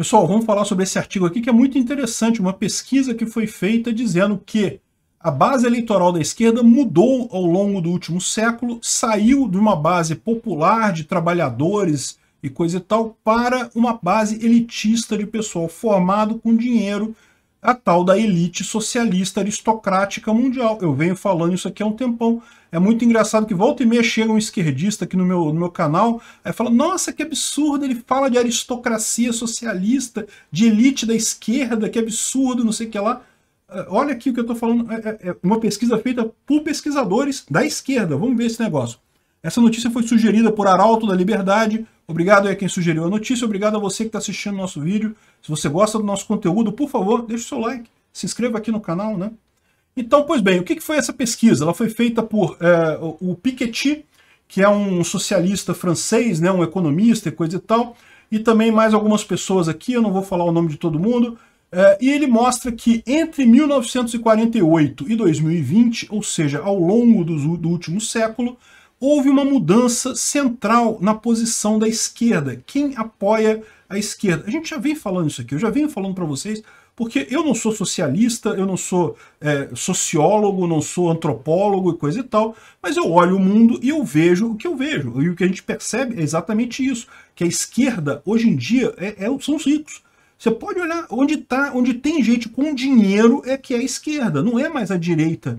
Pessoal, vamos falar sobre esse artigo aqui que é muito interessante, uma pesquisa que foi feita dizendo que a base eleitoral da esquerda mudou ao longo do último século, saiu de uma base popular de trabalhadores e coisa e tal para uma base elitista de pessoal formado com dinheiro a tal da elite socialista aristocrática mundial. Eu venho falando isso aqui há um tempão. É muito engraçado que volta e meia chega um esquerdista aqui no meu, no meu canal e fala, nossa, que absurdo, ele fala de aristocracia socialista, de elite da esquerda, que absurdo, não sei o que lá. Ah, olha aqui o que eu estou falando, é, é, é uma pesquisa feita por pesquisadores da esquerda. Vamos ver esse negócio. Essa notícia foi sugerida por Arauto da Liberdade, Obrigado a quem sugeriu a notícia, obrigado a você que está assistindo o nosso vídeo. Se você gosta do nosso conteúdo, por favor, deixe o seu like, se inscreva aqui no canal, né? Então, pois bem, o que foi essa pesquisa? Ela foi feita por é, o Piketty, que é um socialista francês, né, um economista e coisa e tal, e também mais algumas pessoas aqui, eu não vou falar o nome de todo mundo, é, e ele mostra que entre 1948 e 2020, ou seja, ao longo do, do último século, houve uma mudança central na posição da esquerda. Quem apoia a esquerda? A gente já vem falando isso aqui, eu já venho falando para vocês, porque eu não sou socialista, eu não sou é, sociólogo, não sou antropólogo e coisa e tal, mas eu olho o mundo e eu vejo o que eu vejo. E o que a gente percebe é exatamente isso, que a esquerda, hoje em dia, é, é, são os ricos. Você pode olhar onde tá, onde tem gente com dinheiro é que é a esquerda, não é mais a direita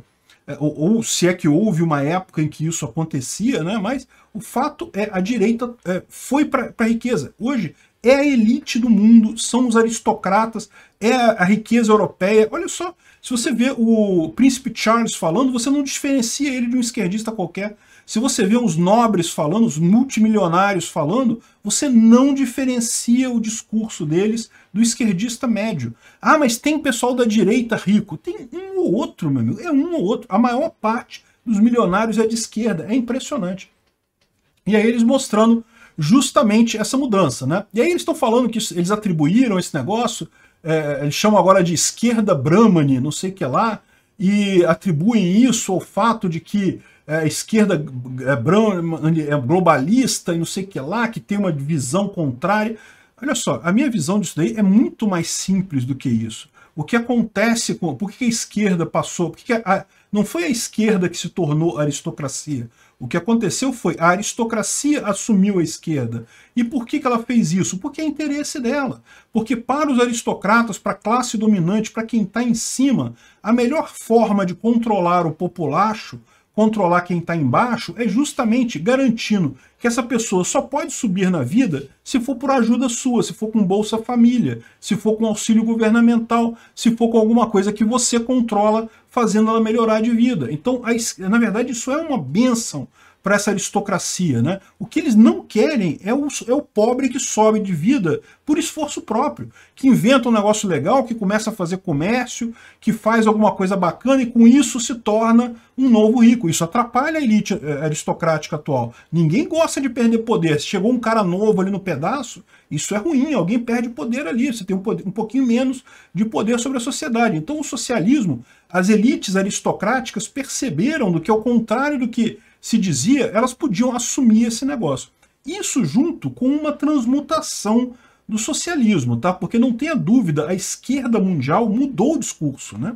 é, ou, ou, se é que houve uma época em que isso acontecia, né? mas o fato é a direita é, foi para a riqueza. Hoje é a elite do mundo, são os aristocratas, é a, a riqueza europeia. Olha só, se você vê o príncipe Charles falando, você não diferencia ele de um esquerdista qualquer. Se você vê os nobres falando, os multimilionários falando, você não diferencia o discurso deles do esquerdista médio. Ah, mas tem pessoal da direita rico. Tem um ou outro, meu amigo. É um ou outro. A maior parte dos milionários é de esquerda. É impressionante. E aí eles mostrando justamente essa mudança, né? E aí eles estão falando que eles atribuíram esse negócio, é, eles chamam agora de esquerda Brahmani, não sei o que lá, e atribuem isso ao fato de que é, a esquerda é, é globalista e não sei o que lá, que tem uma visão contrária. Olha só, a minha visão disso daí é muito mais simples do que isso. O que acontece com. Por que a esquerda passou? Por que a, não foi a esquerda que se tornou aristocracia. O que aconteceu foi a aristocracia assumiu a esquerda. E por que, que ela fez isso? Porque é interesse dela. Porque para os aristocratas, para a classe dominante, para quem está em cima, a melhor forma de controlar o populacho controlar quem está embaixo é justamente garantindo que essa pessoa só pode subir na vida se for por ajuda sua, se for com Bolsa Família, se for com auxílio governamental, se for com alguma coisa que você controla fazendo ela melhorar de vida. Então, na verdade, isso é uma benção para essa aristocracia. Né? O que eles não querem é o, é o pobre que sobe de vida por esforço próprio, que inventa um negócio legal, que começa a fazer comércio, que faz alguma coisa bacana e com isso se torna um novo rico. Isso atrapalha a elite eh, aristocrática atual. Ninguém gosta de perder poder. Se chegou um cara novo ali no pedaço, isso é ruim, alguém perde poder ali, você tem um, poder, um pouquinho menos de poder sobre a sociedade. Então o socialismo, as elites aristocráticas perceberam do que, ao é contrário do que se dizia, elas podiam assumir esse negócio. Isso junto com uma transmutação do socialismo, tá? Porque não tenha dúvida, a esquerda mundial mudou o discurso, né?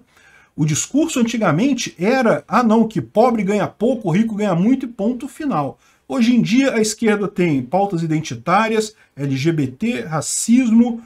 O discurso antigamente era, ah não, que pobre ganha pouco, rico ganha muito e ponto final. Hoje em dia a esquerda tem pautas identitárias, LGBT, racismo,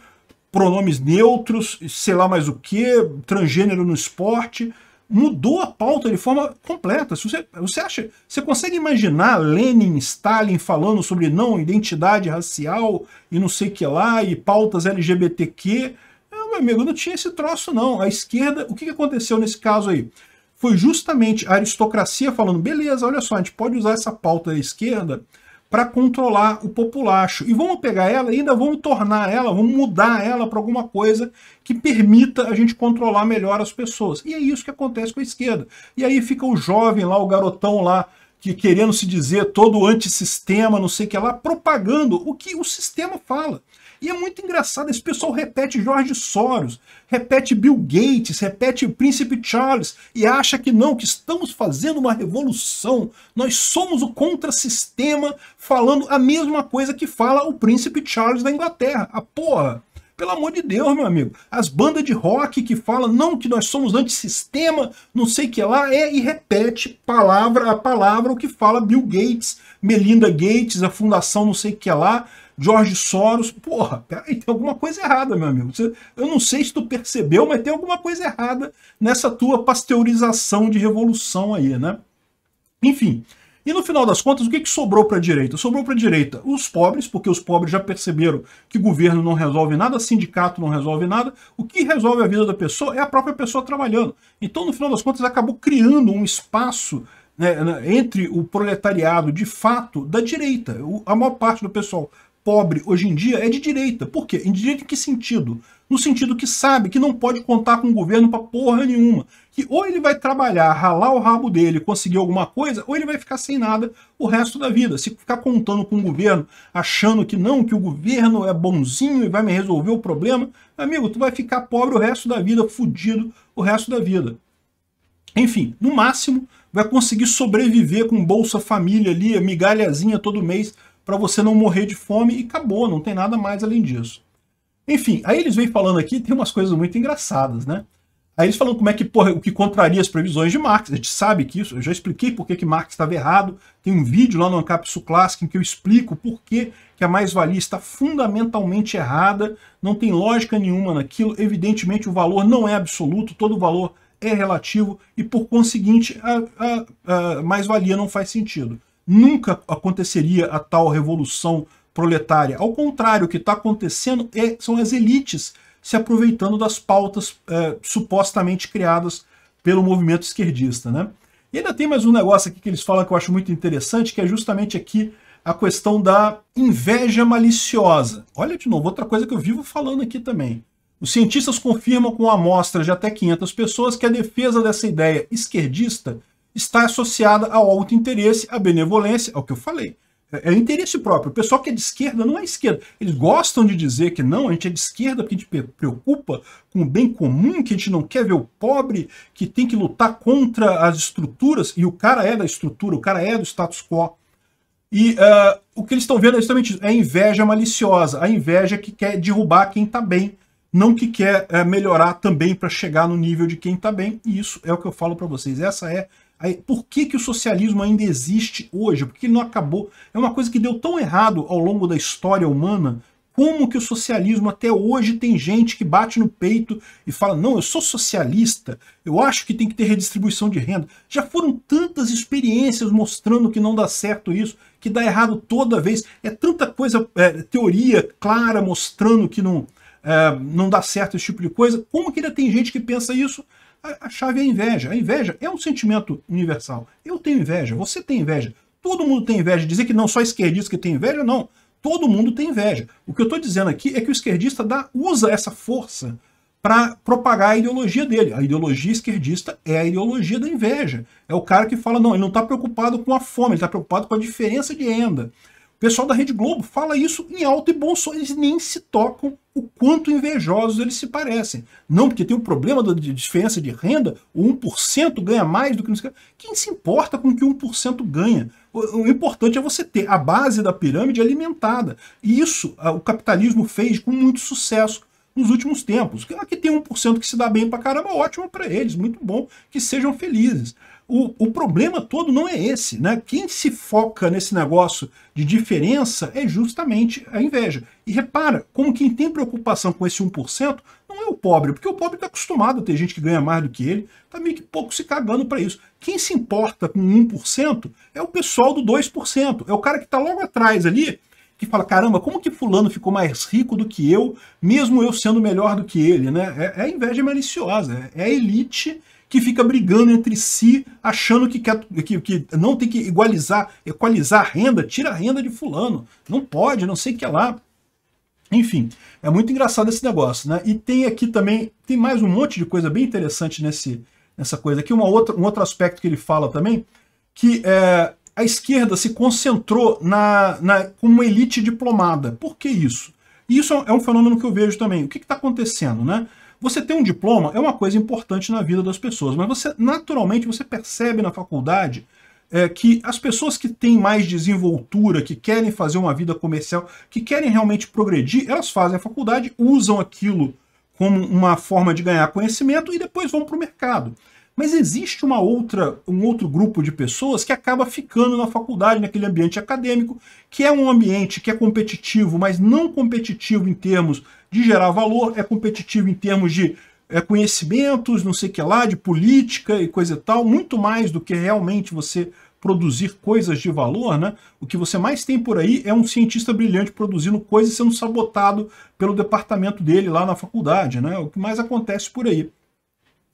pronomes neutros, sei lá mais o que, transgênero no esporte mudou a pauta de forma completa. Se você, você acha, você consegue imaginar Lenin, Stalin falando sobre não identidade racial e não sei que lá e pautas LGBTQ? Não, meu amigo, não tinha esse troço não. A esquerda, o que aconteceu nesse caso aí? Foi justamente a aristocracia falando, beleza, olha só, a gente pode usar essa pauta da esquerda para controlar o populacho. E vamos pegar ela e ainda vamos tornar ela, vamos mudar ela para alguma coisa que permita a gente controlar melhor as pessoas. E é isso que acontece com a esquerda. E aí fica o jovem lá, o garotão lá, que querendo se dizer todo antissistema, não sei o que lá, propagando o que o sistema fala. E é muito engraçado, esse pessoal repete Jorge Soros, repete Bill Gates, repete o Príncipe Charles e acha que não, que estamos fazendo uma revolução. Nós somos o contrassistema falando a mesma coisa que fala o Príncipe Charles da Inglaterra. A ah, porra! Pelo amor de Deus, meu amigo. As bandas de rock que falam, não, que nós somos antissistema, não sei o que lá, é e repete palavra a palavra o que fala Bill Gates, Melinda Gates, a fundação não sei o que lá, Jorge Soros. Porra, peraí, tem alguma coisa errada, meu amigo. eu não sei se tu percebeu, mas tem alguma coisa errada nessa tua pasteurização de revolução aí, né? Enfim. E no final das contas, o que, que sobrou para a direita? Sobrou para a direita os pobres, porque os pobres já perceberam que governo não resolve nada, sindicato não resolve nada. O que resolve a vida da pessoa é a própria pessoa trabalhando. Então, no final das contas, acabou criando um espaço né, entre o proletariado de fato da direita. a maior parte do pessoal pobre hoje em dia é de direita. Por quê? Em direita em que sentido? No sentido que sabe que não pode contar com o governo para porra nenhuma. Que ou ele vai trabalhar, ralar o rabo dele, conseguir alguma coisa, ou ele vai ficar sem nada o resto da vida. Se ficar contando com o governo, achando que não, que o governo é bonzinho e vai me resolver o problema, amigo, tu vai ficar pobre o resto da vida, fudido o resto da vida. Enfim, no máximo, vai conseguir sobreviver com Bolsa Família ali, migalhazinha todo mês, para você não morrer de fome e acabou, não tem nada mais além disso. Enfim, aí eles vêm falando aqui, tem umas coisas muito engraçadas, né? Aí eles falam como é que, porra, o que contraria as previsões de Marx. A gente sabe que isso, eu já expliquei por que Marx estava errado. Tem um vídeo lá no Ancapsu Clássico em que eu explico por que, que a mais-valia está fundamentalmente errada, não tem lógica nenhuma naquilo. Evidentemente, o valor não é absoluto, todo valor é relativo e, por conseguinte, a, a, a mais-valia não faz sentido nunca aconteceria a tal revolução proletária. Ao contrário, o que está acontecendo é, são as elites se aproveitando das pautas é, supostamente criadas pelo movimento esquerdista. Né? E ainda tem mais um negócio aqui que eles falam que eu acho muito interessante, que é justamente aqui a questão da inveja maliciosa. Olha de novo, outra coisa que eu vivo falando aqui também. Os cientistas confirmam com amostras de até 500 pessoas que a defesa dessa ideia esquerdista está associada ao auto-interesse, à benevolência, ao é que eu falei. É, é interesse próprio. O pessoal que é de esquerda não é esquerda. Eles gostam de dizer que não, a gente é de esquerda porque a gente preocupa com o bem comum, que a gente não quer ver o pobre, que tem que lutar contra as estruturas, e o cara é da estrutura, o cara é do status quo. E uh, o que eles estão vendo é justamente isso, é a inveja maliciosa, a inveja que quer derrubar quem está bem, não que quer uh, melhorar também para chegar no nível de quem está bem. E isso é o que eu falo para vocês. Essa é por que, que o socialismo ainda existe hoje? Por que ele não acabou? É uma coisa que deu tão errado ao longo da história humana. Como que o socialismo até hoje tem gente que bate no peito e fala: não, eu sou socialista, eu acho que tem que ter redistribuição de renda. Já foram tantas experiências mostrando que não dá certo isso, que dá errado toda vez. É tanta coisa, é, teoria clara mostrando que não, é, não dá certo esse tipo de coisa. Como que ainda tem gente que pensa isso? A, a chave é a inveja. A inveja é um sentimento universal. Eu tenho inveja, você tem inveja. Todo mundo tem inveja. Dizer que não só esquerdista que tem inveja, não. Todo mundo tem inveja. O que eu estou dizendo aqui é que o esquerdista dá, usa essa força para propagar a ideologia dele. A ideologia esquerdista é a ideologia da inveja. É o cara que fala, não, ele não está preocupado com a fome, ele está preocupado com a diferença de renda pessoal da Rede Globo fala isso em alto e bom som. Eles nem se tocam o quanto invejosos eles se parecem. Não porque tem o um problema da diferença de renda, o 1% ganha mais do que... Nos... Quem se importa com o que 1% ganha? O, o importante é você ter a base da pirâmide alimentada. E isso o capitalismo fez com muito sucesso nos últimos tempos. Aqui tem 1% que se dá bem pra caramba, ótimo para eles, muito bom, que sejam felizes o, o problema todo não é esse, né? Quem se foca nesse negócio de diferença é justamente a inveja. E repara, como quem tem preocupação com esse 1% não é o pobre, porque o pobre está acostumado a ter gente que ganha mais do que ele, está meio que pouco se cagando para isso. Quem se importa com 1% é o pessoal do 2%, é o cara que está logo atrás ali, que fala, caramba, como que fulano ficou mais rico do que eu, mesmo eu sendo melhor do que ele, né? É, é a inveja maliciosa, é, é a elite que fica brigando entre si, achando que, quer, que, que não tem que igualizar, equalizar a renda, tira a renda de fulano. Não pode, não sei o que é lá. Enfim, é muito engraçado esse negócio, né? E tem aqui também, tem mais um monte de coisa bem interessante nesse, nessa coisa aqui. Uma outra, um outro aspecto que ele fala também, que é, a esquerda se concentrou na, na, com uma elite diplomada. Por que isso? isso é, é um fenômeno que eu vejo também. O que está acontecendo, né? Você ter um diploma é uma coisa importante na vida das pessoas, mas você naturalmente você percebe na faculdade é, que as pessoas que têm mais desenvoltura, que querem fazer uma vida comercial, que querem realmente progredir, elas fazem a faculdade, usam aquilo como uma forma de ganhar conhecimento e depois vão para o mercado. Mas existe uma outra, um outro grupo de pessoas que acaba ficando na faculdade, naquele ambiente acadêmico, que é um ambiente que é competitivo, mas não competitivo em termos de gerar valor, é competitivo em termos de é, conhecimentos, não sei o que lá, de política e coisa e tal, muito mais do que realmente você produzir coisas de valor, né? O que você mais tem por aí é um cientista brilhante produzindo coisas sendo sabotado pelo departamento dele lá na faculdade, né? O que mais acontece por aí.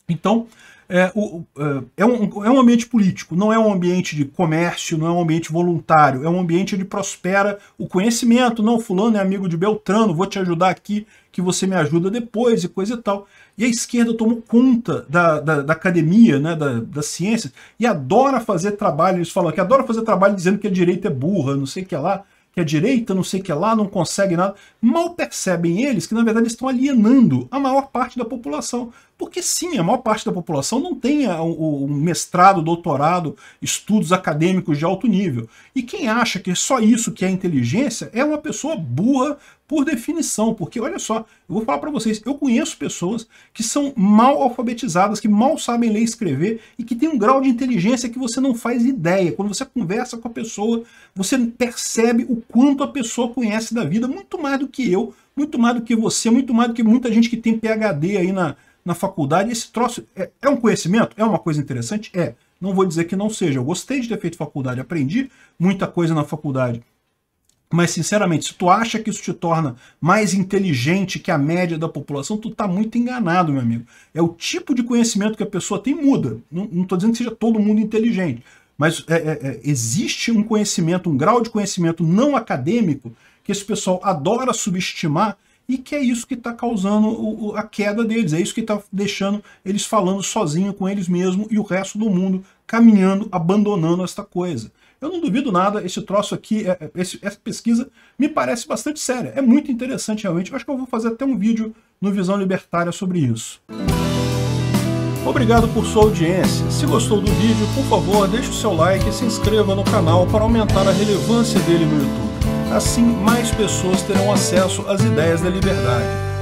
Então, é, o, é, é, um, é um ambiente político, não é um ambiente de comércio, não é um ambiente voluntário, é um ambiente onde prospera o conhecimento. Não, fulano é amigo de Beltrano, vou te ajudar aqui, que você me ajuda depois e coisa e tal. E a esquerda tomou conta da, da, da academia, né, da, da ciência, e adora fazer trabalho, eles falam que adora fazer trabalho dizendo que a direita é burra, não sei o que lá que a direita, não sei o que lá, não consegue nada. Mal percebem eles que, na verdade, estão alienando a maior parte da população. Porque, sim, a maior parte da população não tem o mestrado, doutorado, estudos acadêmicos de alto nível. E quem acha que só isso que é inteligência é uma pessoa burra, por definição, porque olha só, eu vou falar para vocês, eu conheço pessoas que são mal alfabetizadas, que mal sabem ler e escrever e que têm um grau de inteligência que você não faz ideia. Quando você conversa com a pessoa, você percebe o quanto a pessoa conhece da vida, muito mais do que eu, muito mais do que você, muito mais do que muita gente que tem PhD aí na, na faculdade. Esse troço é, é um conhecimento? É uma coisa interessante? É. Não vou dizer que não seja. Eu gostei de ter feito faculdade, aprendi muita coisa na faculdade mas, sinceramente, se tu acha que isso te torna mais inteligente que a média da população, tu tá muito enganado, meu amigo. É o tipo de conhecimento que a pessoa tem muda. Não, não tô dizendo que seja todo mundo inteligente, mas é, é, é existe um conhecimento, um grau de conhecimento não acadêmico que esse pessoal adora subestimar e que é isso que está causando o, o, a queda deles, é isso que está deixando eles falando sozinho com eles mesmos e o resto do mundo caminhando, abandonando esta coisa. Eu não duvido nada, esse troço aqui, é, é, essa pesquisa me parece bastante séria. É muito interessante realmente. Eu acho que eu vou fazer até um vídeo no Visão Libertária sobre isso. Obrigado por sua audiência. Se gostou do vídeo, por favor, deixe o seu like e se inscreva no canal para aumentar a relevância dele no YouTube. Assim, mais pessoas terão acesso às ideias da liberdade